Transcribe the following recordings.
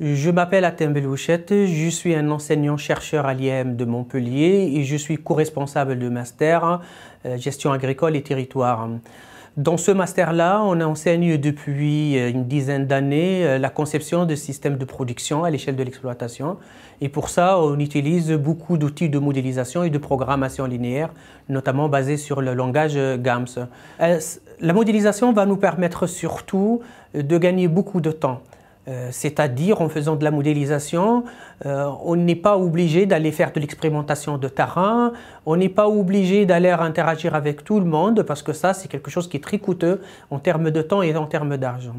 Je m'appelle Atem Belouchette, je suis un enseignant-chercheur à l'IEM de Montpellier et je suis co-responsable de master euh, gestion agricole et territoire. Dans ce master-là, on enseigne depuis euh, une dizaine d'années euh, la conception de systèmes de production à l'échelle de l'exploitation. Et pour ça, on utilise beaucoup d'outils de modélisation et de programmation linéaire, notamment basés sur le langage GAMS. La modélisation va nous permettre surtout de gagner beaucoup de temps. Euh, c'est-à-dire en faisant de la modélisation, euh, on n'est pas obligé d'aller faire de l'expérimentation de terrain, on n'est pas obligé d'aller interagir avec tout le monde parce que ça c'est quelque chose qui est très coûteux en termes de temps et en termes d'argent.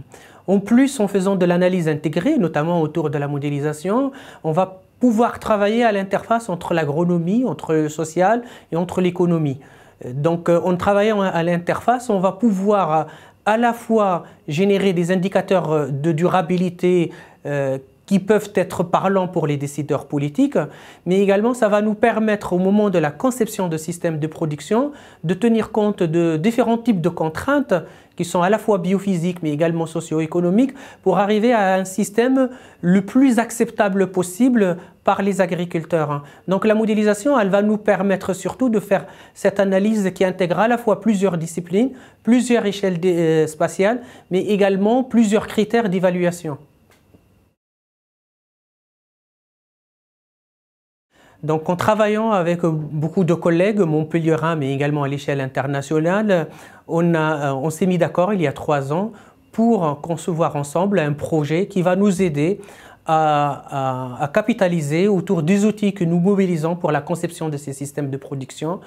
En plus, en faisant de l'analyse intégrée, notamment autour de la modélisation, on va pouvoir travailler à l'interface entre l'agronomie, entre le social et entre l'économie. Euh, donc en travaillant à l'interface, on va pouvoir à la fois générer des indicateurs euh, de durabilité euh, qui peuvent être parlants pour les décideurs politiques, mais également ça va nous permettre au moment de la conception de systèmes de production de tenir compte de différents types de contraintes qui sont à la fois biophysiques mais également socio-économiques pour arriver à un système le plus acceptable possible par les agriculteurs. Donc la modélisation, elle va nous permettre surtout de faire cette analyse qui intègre à la fois plusieurs disciplines, plusieurs échelles euh, spatiales, mais également plusieurs critères d'évaluation. Donc en travaillant avec beaucoup de collègues montpelliérains, mais également à l'échelle internationale, euh, on, s'est mis d'accord il y a trois ans pour concevoir ensemble un projet qui va nous aider à, capitaliser autour des outils que nous mobilisons pour la conception de ces systèmes de production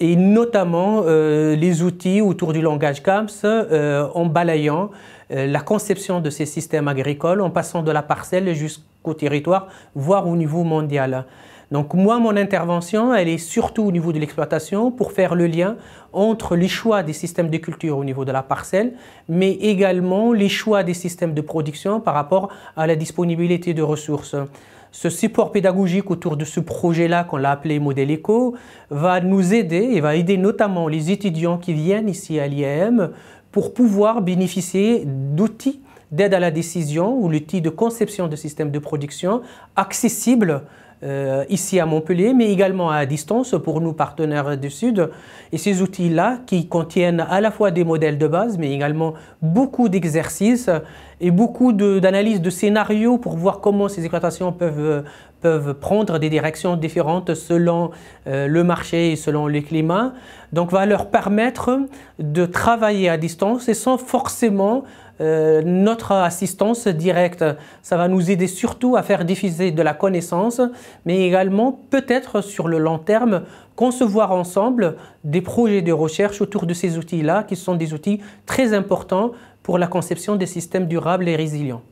et notamment euh, les outils autour du langage CAMS euh, en balayant la conception de ces systèmes agricoles en passant de la parcelle jusqu'au territoire, voire au niveau mondial. Donc moi, mon intervention, elle est surtout au niveau de l'exploitation pour faire le lien entre les choix des systèmes de culture au niveau de la parcelle, mais également les choix des systèmes de production par rapport à la disponibilité de ressources. Ce support pédagogique autour de ce projet-là, qu'on l'a appelé Modèle Éco, va nous aider et va aider notamment les étudiants qui viennent ici à l'IAM pour pouvoir bénéficier d'outils d'aide à la décision ou l'outil de conception de systèmes de production accessibles euh, ici à Montpellier, mais également à distance pour nos partenaires du Sud. Et ces outils-là, qui contiennent à la fois des modèles de base, mais également beaucoup d'exercices et beaucoup d'analyses de, scénarios pour voir comment ces exploitations peuvent, peuvent prendre des directions différentes selon euh, le marché et selon le climat, donc va leur permettre de travailler à distance et sans forcément euh, notre assistance directe. Ça va nous aider surtout à faire diffuser de la connaissance, mais également peut-être sur le long terme, concevoir ensemble des projets de recherche autour de ces outils-là, qui sont des outils très importants pour la conception des systèmes durables et résilients.